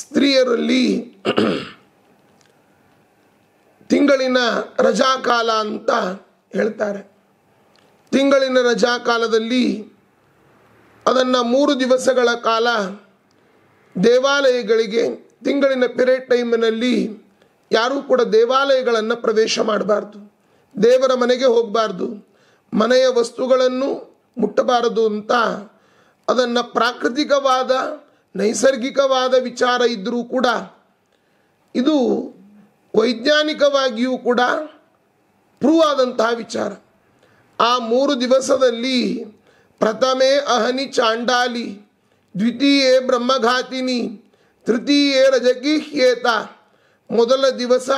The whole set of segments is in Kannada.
ಸ್ತ್ರೀಯರಲ್ಲಿ ತಿಂಗಳಿನ ರಜಾಕಾಲ ಅಂತ ಹೇಳ್ತಾರೆ ತಿಂಗಳಿನ ರಜಾಕಾಲದಲ್ಲಿ ಅದನ್ನು ಮೂರು ದಿವಸಗಳ ಕಾಲ ದೇವಾಲಯಗಳಿಗೆ ತಿಂಗಳಿನ ಪಿರೇಡ್ ಟೈಮಿನಲ್ಲಿ ಯಾರೂ ಕೂಡ ದೇವಾಲಯಗಳನ್ನು ಪ್ರವೇಶ ಮಾಡಬಾರ್ದು ದೇವರ ಮನೆಗೆ ಹೋಗಬಾರ್ದು ಮನೆಯ ವಸ್ತುಗಳನ್ನು ಮುಟ್ಟಬಾರದು ಅಂತ ಅದನ್ನು ಪ್ರಾಕೃತಿಕವಾದ ನೈಸರ್ಗಿಕವಾದ ವಿಚಾರ ಇದ್ದರೂ ಕೂಡ ಇದು ವೈಜ್ಞಾನಿಕವಾಗಿಯೂ ಕೂಡ ಪ್ರೂವ್ ಆದಂತಹ ವಿಚಾರ ಆ ಮೂರು ದಿವಸದಲ್ಲಿ ಪ್ರಥಮೆ ಅಹನಿ ಚಾಂಡಾಲಿ ದ್ವಿತೀಯೇ ಬ್ರಹ್ಮಘಾತಿನಿ ತೃತೀಯೇ ರಜಕಿ ಮೊದಲ ದಿವಸ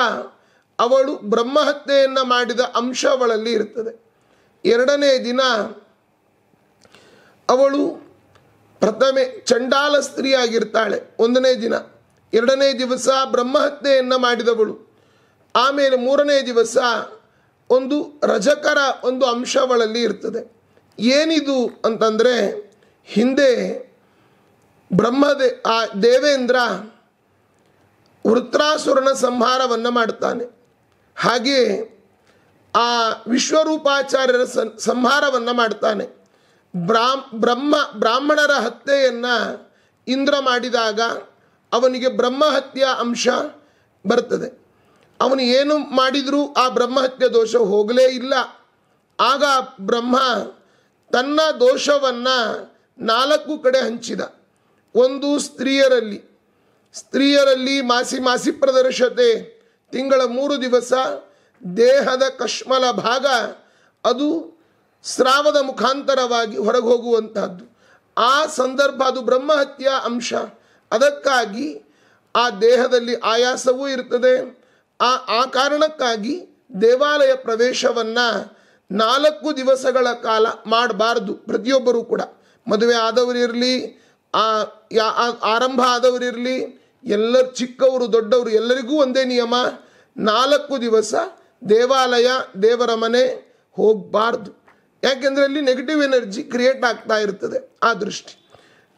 ಅವಳು ಬ್ರಹ್ಮಹತ್ಯೆಯನ್ನು ಮಾಡಿದ ಅಂಶ ಅವಳಲ್ಲಿ ಇರ್ತದೆ ಎರಡನೇ ದಿನ ಅವಳು ಪ್ರಥಮೆ ಚಂಡಾಲ ಸ್ತ್ರೀಯಾಗಿರ್ತಾಳೆ ಒಂದನೇ ದಿನ ಎರಡನೇ ದಿವಸ ಬ್ರಹ್ಮಹತ್ಯೆಯನ್ನು ಮಾಡಿದವಳು ಆಮೇಲೆ ಮೂರನೇ ದಿವಸ ಒಂದು ರಜಕರ ಒಂದು ಅಂಶವಳಲ್ಲಿ ಇರ್ತದೆ ಏನಿದು ಅಂತಂದರೆ ಹಿಂದೆ ಬ್ರಹ್ಮದೇ ಆ ದೇವೇಂದ್ರ ವೃತ್ರಾಸುರನ ಸಂಹಾರವನ್ನು ಮಾಡುತ್ತಾನೆ ಹಾಗೆಯೇ ಆ ವಿಶ್ವರೂಪಾಚಾರ್ಯರ ಸಂಹಾರವನ್ನು ಮಾಡ್ತಾನೆ ಬ್ರಹ್ಮ ಬ್ರಾಹ್ಮಣರ ಹತ್ಯೆಯನ್ನು ಇಂದ್ರ ಮಾಡಿದಾಗ ಅವನಿಗೆ ಬ್ರಹ್ಮಹತ್ಯ ಅಂಶ ಬರ್ತದೆ ಅವನು ಏನು ಮಾಡಿದರೂ ಆ ಬ್ರಹ್ಮಹತ್ಯ ದೋಷ ಹೋಗಲೇ ಇಲ್ಲ ಆಗ ಬ್ರಹ್ಮ ತನ್ನ ದೋಷವನ್ನು ನಾಲ್ಕು ಕಡೆ ಹಂಚಿದ ಒಂದು ಸ್ತ್ರೀಯರಲ್ಲಿ ಸ್ತ್ರೀಯರಲ್ಲಿ ಮಾಸಿ ಮಾಸಿ ಪ್ರದರ್ಶತೆ ತಿಂಗಳ ಮೂರು ದಿವಸ ದೇಹದ ಕಶ್ಮಲ ಭಾಗ ಅದು ಸ್ರಾವದ ಮುಖಾಂತರವಾಗಿ ಹೊರಗೆ ಹೋಗುವಂತಹದ್ದು ಆ ಸಂದರ್ಭ ಅದು ಬ್ರಹ್ಮಹತ್ಯ ಅಂಶ ಅದಕ್ಕಾಗಿ ಆ ದೇಹದಲ್ಲಿ ಆಯಾಸವೂ ಇರ್ತದೆ ಆ ಆ ಕಾರಣಕ್ಕಾಗಿ ದೇವಾಲಯ ಪ್ರವೇಶವನ್ನು ನಾಲ್ಕು ದಿವಸಗಳ ಕಾಲ ಮಾಡಬಾರ್ದು ಪ್ರತಿಯೊಬ್ಬರೂ ಕೂಡ ಮದುವೆ ಆದವರಿರಲಿ ಆ ಯಾ ಆರಂಭ ಆದವರಿರಲಿ ಎಲ್ಲರು ಚಿಕ್ಕವರು ದೊಡ್ಡವರು ಎಲ್ಲರಿಗೂ ಒಂದೇ ನಿಯಮ ನಾಲ್ಕು ದಿವಸ ದೇವಾಲಯ ದೇವರ ಮನೆ ಹೋಗಬಾರ್ದು ಯಾಕೆಂದರೆ ಅಲ್ಲಿ ನೆಗೆಟಿವ್ ಎನರ್ಜಿ ಕ್ರಿಯೇಟ್ ಆಗ್ತಾ ಇರ್ತದೆ ಆ ದೃಷ್ಟಿ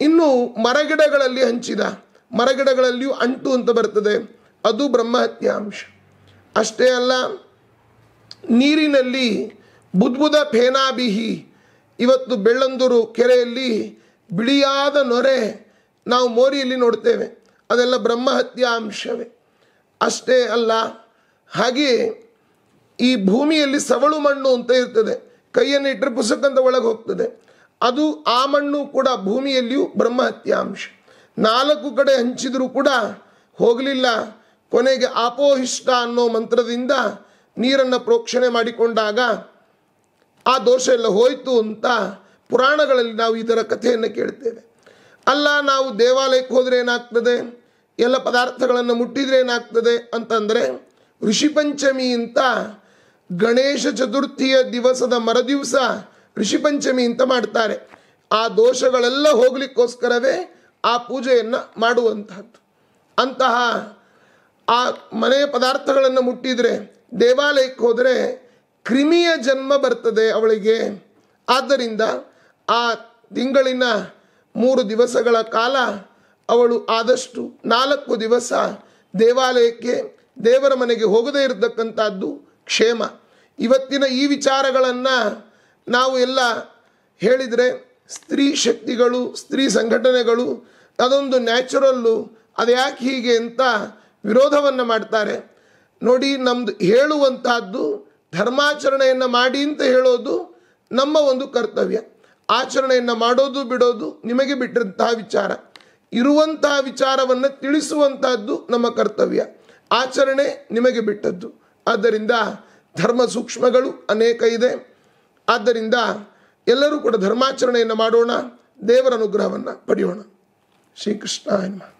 ಇನ್ನು ಮರಗಿಡಗಳಲ್ಲಿ ಹಂಚಿದ ಮರಗಿಡಗಳಲ್ಲಿಯೂ ಅಂಟು ಅಂತ ಬರ್ತದೆ ಅದು ಅಂಶ ಅಷ್ಟೇ ಅಲ್ಲ ನೀರಿನಲ್ಲಿ ಬುದ್ಬುದ ಫೇನಾಬಿಹಿ ಇವತ್ತು ಬೆಳ್ಳಂದೂರು ಕೆರೆಯಲ್ಲಿ ಬಿಳಿಯಾದ ನೊರೆ ನಾವು ಮೋರಿಯಲ್ಲಿ ನೋಡ್ತೇವೆ ಅದೆಲ್ಲ ಬ್ರಹ್ಮಹತ್ಯ ಅಂಶವೇ ಅಷ್ಟೇ ಅಲ್ಲ ಹಾಗೆಯೇ ಈ ಭೂಮಿಯಲ್ಲಿ ಸವಳು ಮಣ್ಣು ಅಂತ ಇರ್ತದೆ ಕೈಯನ್ನು ಇಟ್ಟರೆ ಪುಸ್ತಕಂತ ಒಳಗೆ ಹೋಗ್ತದೆ ಅದು ಆ ಮಣ್ಣು ಕೂಡ ಭೂಮಿಯಲ್ಲಿಯೂ ಬ್ರಹ್ಮಹತ್ಯಾಂಶ ನಾಲ್ಕು ಕಡೆ ಹಂಚಿದರೂ ಕೂಡ ಹೋಗಲಿಲ್ಲ ಕೊನೆಗೆ ಆಪೋಹಿಷ್ಟ ಅನ್ನೋ ಮಂತ್ರದಿಂದ ನೀರನ್ನು ಪ್ರೋಕ್ಷಣೆ ಮಾಡಿಕೊಂಡಾಗ ಆ ದೋಷ ಎಲ್ಲ ಹೋಯಿತು ಅಂತ ಪುರಾಣಗಳಲ್ಲಿ ನಾವು ಇದರ ಕಥೆಯನ್ನು ಕೇಳ್ತೇವೆ ಅಲ್ಲ ನಾವು ದೇವಾಲಯಕ್ಕೆ ಹೋದರೆ ಏನಾಗ್ತದೆ ಎಲ್ಲ ಪದಾರ್ಥಗಳನ್ನು ಮುಟ್ಟಿದರೆ ಏನಾಗ್ತದೆ ಅಂತಂದರೆ ಋಷಿ ಪಂಚಮಿ ಅಂತ ಗಣೇಶ ಚತುರ್ಥಿಯ ದಿವಸದ ಮರದಿವಸ ಋಷಿಪಂಚಮಿ ಅಂತ ಮಾಡ್ತಾರೆ ಆ ದೋಷಗಳೆಲ್ಲ ಹೋಗ್ಲಿಕ್ಕೋಸ್ಕರವೇ ಆ ಪೂಜೆಯನ್ನು ಮಾಡುವಂತಹದ್ದು ಅಂತಹ ಆ ಮನೆ ಪದಾರ್ಥಗಳನ್ನು ಮುಟ್ಟಿದರೆ ದೇವಾಲಯಕ್ಕೆ ಹೋದರೆ ಕ್ರಿಮಿಯ ಜನ್ಮ ಬರ್ತದೆ ಅವಳಿಗೆ ಆದ್ದರಿಂದ ಆ ತಿಂಗಳಿನ ಮೂರು ದಿವಸಗಳ ಕಾಲ ಅವಳು ಆದಷ್ಟು ನಾಲ್ಕು ದಿವಸ ದೇವಾಲಯಕ್ಕೆ ದೇವರ ಮನೆಗೆ ಹೋಗದೇ ಇರತಕ್ಕಂಥದ್ದು ಕ್ಷೇಮ ಇವತ್ತಿನ ಈ ವಿಚಾರಗಳನ್ನು ನಾವು ಎಲ್ಲ ಹೇಳಿದರೆ ಸ್ತ್ರೀ ಶಕ್ತಿಗಳು ಸ್ತ್ರೀ ಸಂಘಟನೆಗಳು ಅದೊಂದು ನ್ಯಾಚುರಲ್ಲು ಅದು ಯಾಕೆ ಹೀಗೆ ಅಂತ ವಿರೋಧವನ್ನು ಮಾಡ್ತಾರೆ ನೋಡಿ ನಮ್ಮದು ಹೇಳುವಂತಹದ್ದು ಧರ್ಮಾಚರಣೆಯನ್ನು ಮಾಡಿ ಅಂತ ಹೇಳೋದು ನಮ್ಮ ಒಂದು ಕರ್ತವ್ಯ ಆಚರಣೆಯನ್ನು ಮಾಡೋದು ಬಿಡೋದು ನಿಮಗೆ ಬಿಟ್ಟಿರಂತಹ ವಿಚಾರ ಇರುವಂತಹ ವಿಚಾರವನ್ನು ತಿಳಿಸುವಂತಹದ್ದು ನಮ್ಮ ಕರ್ತವ್ಯ ಆಚರಣೆ ನಿಮಗೆ ಬಿಟ್ಟದ್ದು ಆದ್ದರಿಂದ ಧರ್ಮ ಸೂಕ್ಷ್ಮಗಳು ಅನೇಕ ಇದೆ ಆದ್ದರಿಂದ ಎಲ್ಲರೂ ಕೂಡ ಧರ್ಮಾಚರಣೆಯನ್ನು ಮಾಡೋಣ ದೇವರ ಅನುಗ್ರಹವನ್ನು ಪಡೆಯೋಣ ಶ್ರೀಕೃಷ್ಣ